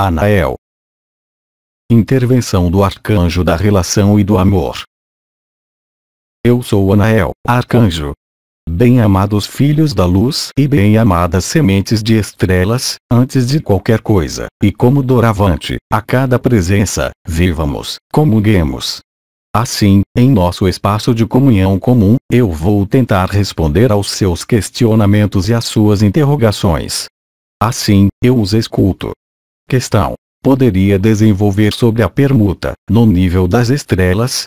Anael. Intervenção do Arcanjo da Relação e do Amor. Eu sou Anael, Arcanjo. Bem-amados filhos da luz e bem-amadas sementes de estrelas, antes de qualquer coisa, e como doravante, a cada presença, vivamos, comunguemos. Assim, em nosso espaço de comunhão comum, eu vou tentar responder aos seus questionamentos e às suas interrogações. Assim, eu os escuto, questão poderia desenvolver sobre a permuta, no nível das estrelas?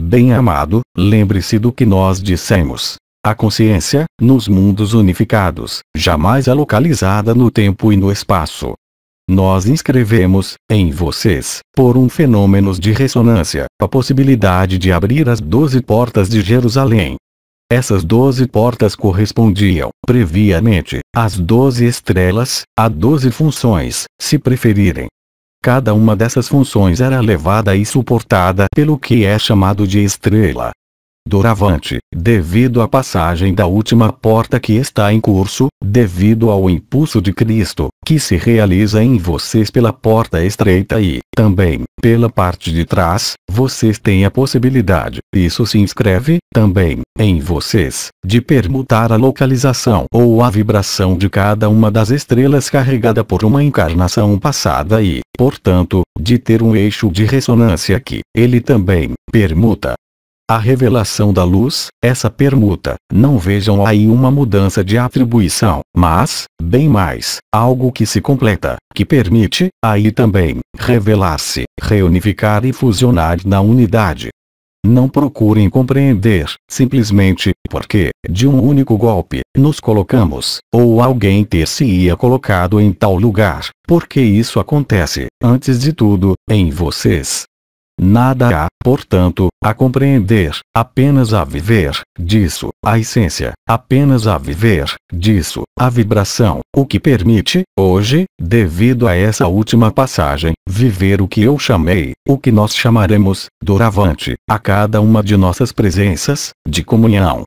Bem amado, lembre-se do que nós dissemos. A consciência, nos mundos unificados, jamais é localizada no tempo e no espaço. Nós inscrevemos, em vocês, por um fenômeno de ressonância, a possibilidade de abrir as doze portas de Jerusalém, essas doze portas correspondiam, previamente, às doze estrelas, a doze funções, se preferirem. Cada uma dessas funções era levada e suportada pelo que é chamado de estrela. Doravante, devido à passagem da última porta que está em curso, devido ao impulso de Cristo, que se realiza em vocês pela porta estreita e, também, pela parte de trás, vocês têm a possibilidade, isso se inscreve, também, em vocês, de permutar a localização ou a vibração de cada uma das estrelas carregada por uma encarnação passada e, portanto, de ter um eixo de ressonância que, ele também, permuta, a revelação da luz, essa permuta, não vejam aí uma mudança de atribuição, mas, bem mais, algo que se completa, que permite, aí também, revelar-se, reunificar e fusionar na unidade. Não procurem compreender, simplesmente, porque, de um único golpe, nos colocamos, ou alguém ter-se-ia colocado em tal lugar, porque isso acontece, antes de tudo, em vocês, Nada há, portanto, a compreender, apenas a viver, disso, a essência, apenas a viver, disso, a vibração, o que permite, hoje, devido a essa última passagem, viver o que eu chamei, o que nós chamaremos, doravante, a cada uma de nossas presenças, de comunhão,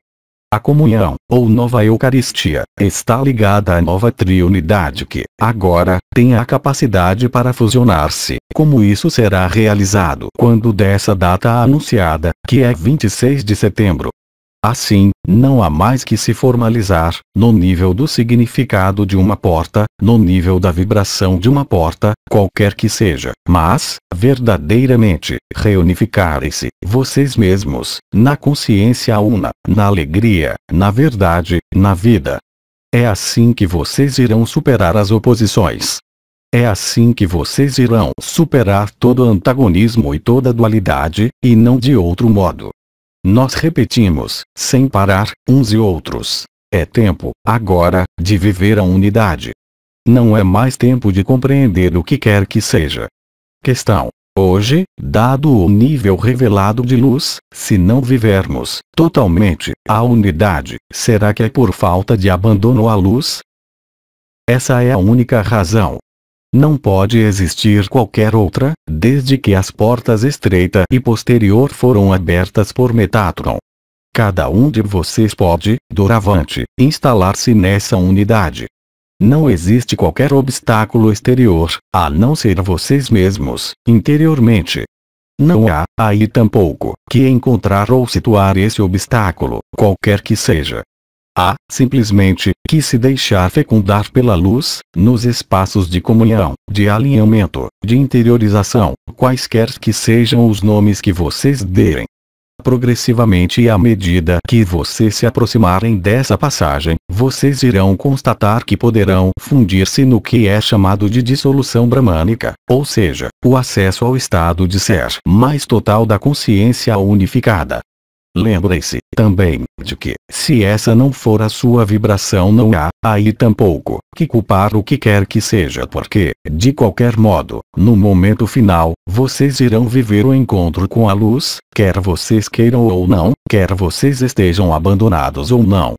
a comunhão, ou nova Eucaristia, está ligada à nova triunidade que, agora, tem a capacidade para fusionar-se, como isso será realizado quando dessa data anunciada, que é 26 de setembro, Assim, não há mais que se formalizar, no nível do significado de uma porta, no nível da vibração de uma porta, qualquer que seja, mas, verdadeiramente, reunificarem-se, vocês mesmos, na consciência una, na alegria, na verdade, na vida. É assim que vocês irão superar as oposições. É assim que vocês irão superar todo antagonismo e toda dualidade, e não de outro modo. Nós repetimos, sem parar, uns e outros. É tempo, agora, de viver a unidade. Não é mais tempo de compreender o que quer que seja. Questão. Hoje, dado o nível revelado de luz, se não vivermos totalmente a unidade, será que é por falta de abandono à luz? Essa é a única razão não pode existir qualquer outra, desde que as portas estreita e posterior foram abertas por Metatron. Cada um de vocês pode, doravante, instalar-se nessa unidade. Não existe qualquer obstáculo exterior, a não ser vocês mesmos, interiormente. Não há, aí tampouco, que encontrar ou situar esse obstáculo, qualquer que seja a, simplesmente, que se deixar fecundar pela luz, nos espaços de comunhão, de alinhamento, de interiorização, quaisquer que sejam os nomes que vocês derem. Progressivamente e à medida que vocês se aproximarem dessa passagem, vocês irão constatar que poderão fundir-se no que é chamado de dissolução bramânica, ou seja, o acesso ao estado de ser mais total da consciência unificada. Lembre-se também de que, se essa não for a sua vibração, não há, aí tampouco, que culpar o que quer que seja, porque, de qualquer modo, no momento final, vocês irão viver o encontro com a luz, quer vocês queiram ou não, quer vocês estejam abandonados ou não,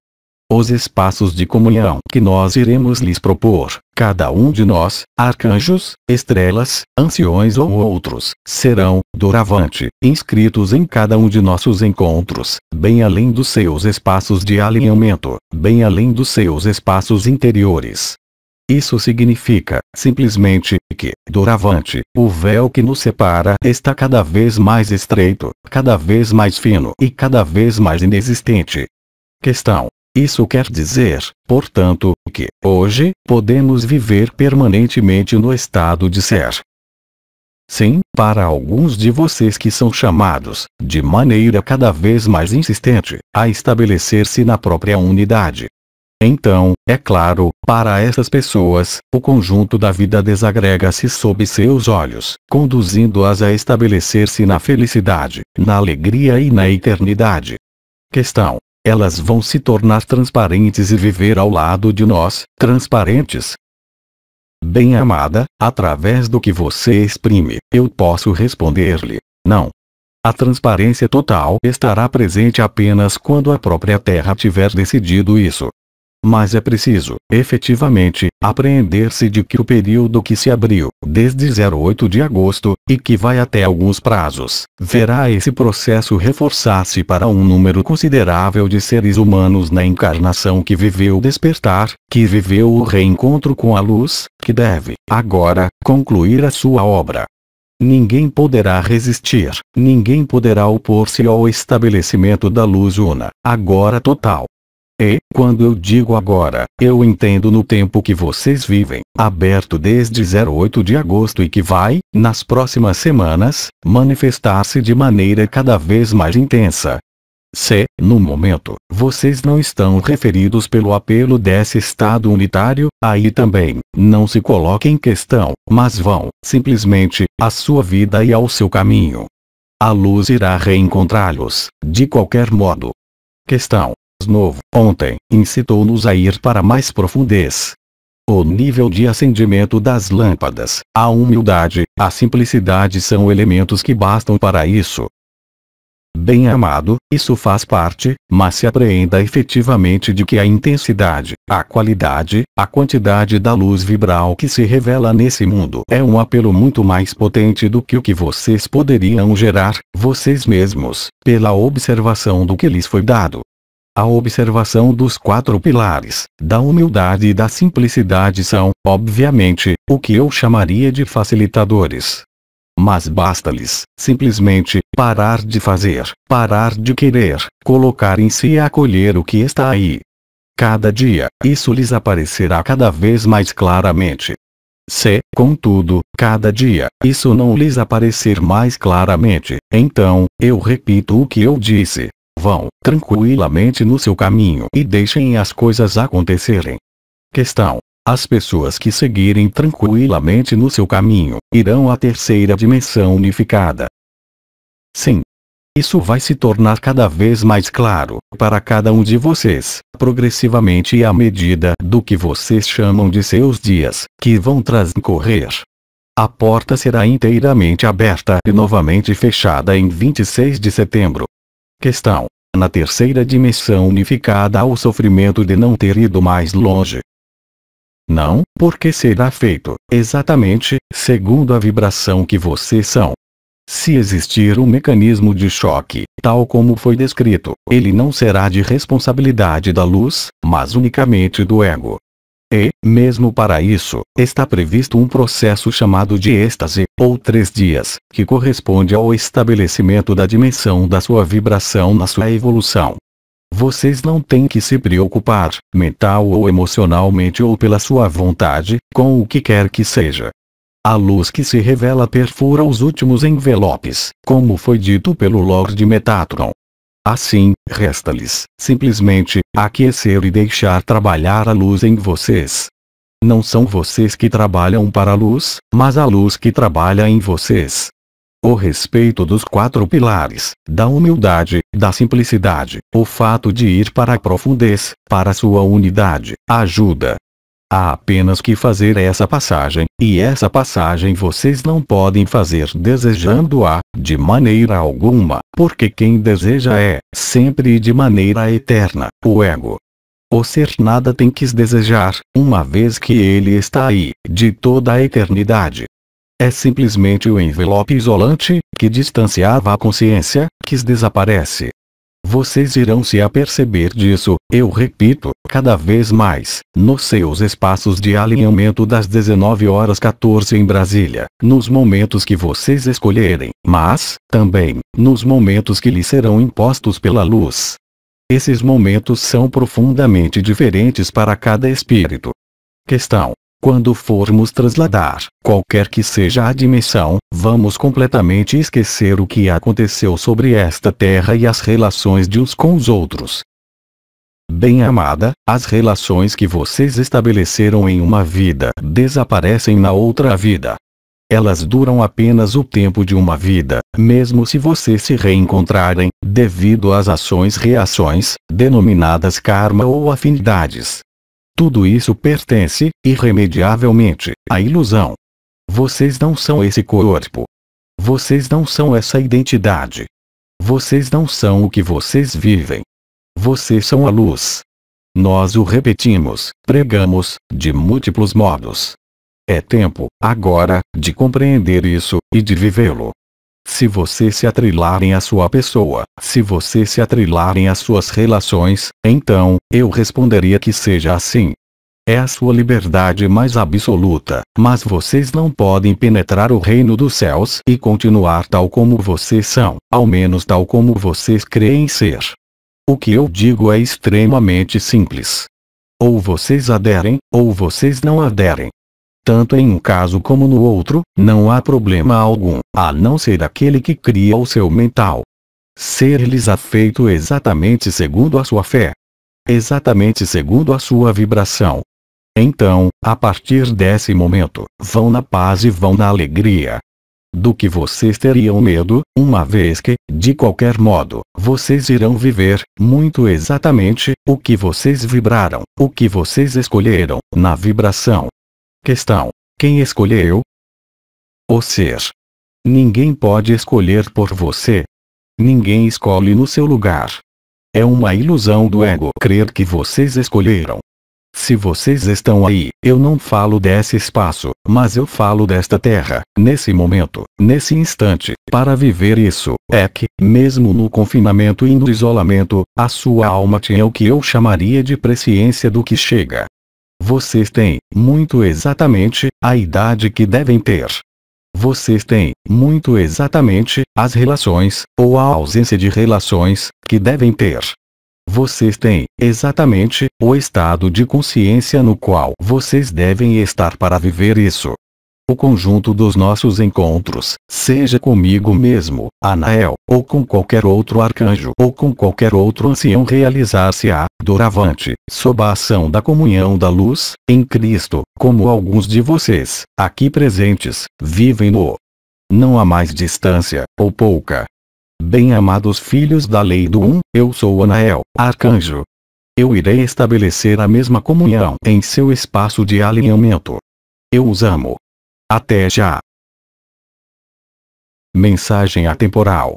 os espaços de comunhão que nós iremos lhes propor, cada um de nós, arcanjos, estrelas, anciões ou outros, serão, doravante, inscritos em cada um de nossos encontros, bem além dos seus espaços de alinhamento, bem além dos seus espaços interiores. Isso significa, simplesmente, que, doravante, o véu que nos separa está cada vez mais estreito, cada vez mais fino e cada vez mais inexistente. Questão: isso quer dizer, portanto, que, hoje, podemos viver permanentemente no estado de ser. Sim, para alguns de vocês que são chamados, de maneira cada vez mais insistente, a estabelecer-se na própria unidade. Então, é claro, para essas pessoas, o conjunto da vida desagrega-se sob seus olhos, conduzindo-as a estabelecer-se na felicidade, na alegria e na eternidade. Questão: elas vão se tornar transparentes e viver ao lado de nós, transparentes. Bem amada, através do que você exprime, eu posso responder-lhe: não. A transparência total estará presente apenas quando a própria Terra tiver decidido isso mas é preciso, efetivamente, apreender-se de que o período que se abriu, desde 08 de agosto, e que vai até alguns prazos, verá esse processo reforçar-se para um número considerável de seres humanos na encarnação que viveu o despertar, que viveu o reencontro com a luz, que deve, agora, concluir a sua obra. Ninguém poderá resistir, ninguém poderá opor-se ao estabelecimento da luz una, agora total, e, quando eu digo agora, eu entendo no tempo que vocês vivem, aberto desde 08 de agosto e que vai, nas próximas semanas, manifestar-se de maneira cada vez mais intensa. Se, no momento, vocês não estão referidos pelo apelo desse Estado unitário, aí também, não se coloquem em questão, mas vão, simplesmente, à sua vida e ao seu caminho. A luz irá reencontrá-los, de qualquer modo. Questão novo ontem, incitou-nos a ir para mais profundez. O nível de acendimento das lâmpadas, a humildade, a simplicidade são elementos que bastam para isso. Bem amado, isso faz parte, mas se apreenda efetivamente de que a intensidade, a qualidade, a quantidade da luz vibral que se revela nesse mundo é um apelo muito mais potente do que o que vocês poderiam gerar, vocês mesmos, pela observação do que lhes foi dado. A observação dos quatro pilares, da humildade e da simplicidade são, obviamente, o que eu chamaria de facilitadores. Mas basta-lhes, simplesmente, parar de fazer, parar de querer, colocar em si e acolher o que está aí. Cada dia, isso lhes aparecerá cada vez mais claramente. Se, contudo, cada dia, isso não lhes aparecer mais claramente, então, eu repito o que eu disse, Vão tranquilamente no seu caminho e deixem as coisas acontecerem. Questão. As pessoas que seguirem tranquilamente no seu caminho irão à terceira dimensão unificada. Sim. Isso vai se tornar cada vez mais claro para cada um de vocês, progressivamente e à medida do que vocês chamam de seus dias, que vão transcorrer. A porta será inteiramente aberta e novamente fechada em 26 de setembro, Questão. Na terceira dimensão unificada há o sofrimento de não ter ido mais longe. Não, porque será feito, exatamente, segundo a vibração que vocês são. Se existir um mecanismo de choque, tal como foi descrito, ele não será de responsabilidade da luz, mas unicamente do ego. E, mesmo para isso, está previsto um processo chamado de êxtase, ou três dias, que corresponde ao estabelecimento da dimensão da sua vibração na sua evolução. Vocês não têm que se preocupar, mental ou emocionalmente ou pela sua vontade, com o que quer que seja. A luz que se revela perfura os últimos envelopes, como foi dito pelo Lord Metatron. Assim, resta-lhes, simplesmente, aquecer e deixar trabalhar a luz em vocês. Não são vocês que trabalham para a luz, mas a luz que trabalha em vocês. O respeito dos quatro pilares, da humildade, da simplicidade, o fato de ir para a profundez, para sua unidade, ajuda, Há apenas que fazer essa passagem, e essa passagem vocês não podem fazer desejando-a, de maneira alguma, porque quem deseja é, sempre e de maneira eterna, o ego. O ser nada tem que desejar, uma vez que ele está aí, de toda a eternidade. É simplesmente o envelope isolante, que distanciava a consciência, que desaparece. Vocês irão se aperceber disso, eu repito, cada vez mais, nos seus espaços de alinhamento das 19 horas 14 em Brasília, nos momentos que vocês escolherem, mas, também, nos momentos que lhes serão impostos pela luz. Esses momentos são profundamente diferentes para cada espírito. Questão: quando formos trasladar, qualquer que seja a dimensão, vamos completamente esquecer o que aconteceu sobre esta terra e as relações de uns com os outros. Bem amada, as relações que vocês estabeleceram em uma vida desaparecem na outra vida. Elas duram apenas o tempo de uma vida, mesmo se vocês se reencontrarem, devido às ações-reações, denominadas karma ou afinidades. Tudo isso pertence, irremediavelmente, à ilusão. Vocês não são esse corpo. Vocês não são essa identidade. Vocês não são o que vocês vivem. Vocês são a luz. Nós o repetimos, pregamos, de múltiplos modos. É tempo, agora, de compreender isso, e de vivê-lo. Se você se atrilarem em a sua pessoa, se você se atrilarem em as suas relações, então, eu responderia que seja assim. É a sua liberdade mais absoluta, mas vocês não podem penetrar o reino dos céus e continuar tal como vocês são, ao menos tal como vocês creem ser. O que eu digo é extremamente simples. Ou vocês aderem, ou vocês não aderem. Tanto em um caso como no outro, não há problema algum, a não ser aquele que cria o seu mental. Ser-lhes afeito exatamente segundo a sua fé. Exatamente segundo a sua vibração. Então, a partir desse momento, vão na paz e vão na alegria. Do que vocês teriam medo, uma vez que, de qualquer modo, vocês irão viver, muito exatamente, o que vocês vibraram, o que vocês escolheram, na vibração Questão: Quem escolheu? O ser. Ninguém pode escolher por você. Ninguém escolhe no seu lugar. É uma ilusão do ego crer que vocês escolheram. Se vocês estão aí, eu não falo desse espaço, mas eu falo desta terra, nesse momento, nesse instante, para viver isso, é que, mesmo no confinamento e no isolamento, a sua alma tinha o que eu chamaria de presciência do que chega, vocês têm, muito exatamente, a idade que devem ter. Vocês têm, muito exatamente, as relações, ou a ausência de relações, que devem ter. Vocês têm, exatamente, o estado de consciência no qual vocês devem estar para viver isso o conjunto dos nossos encontros, seja comigo mesmo, Anael, ou com qualquer outro arcanjo ou com qualquer outro ancião realizar-se-á, doravante, sob a ação da comunhão da luz, em Cristo, como alguns de vocês, aqui presentes, vivem no. Não há mais distância, ou pouca. Bem-amados filhos da lei do Um, eu sou Anael, arcanjo. Eu irei estabelecer a mesma comunhão em seu espaço de alinhamento. Eu os amo, até já! Mensagem atemporal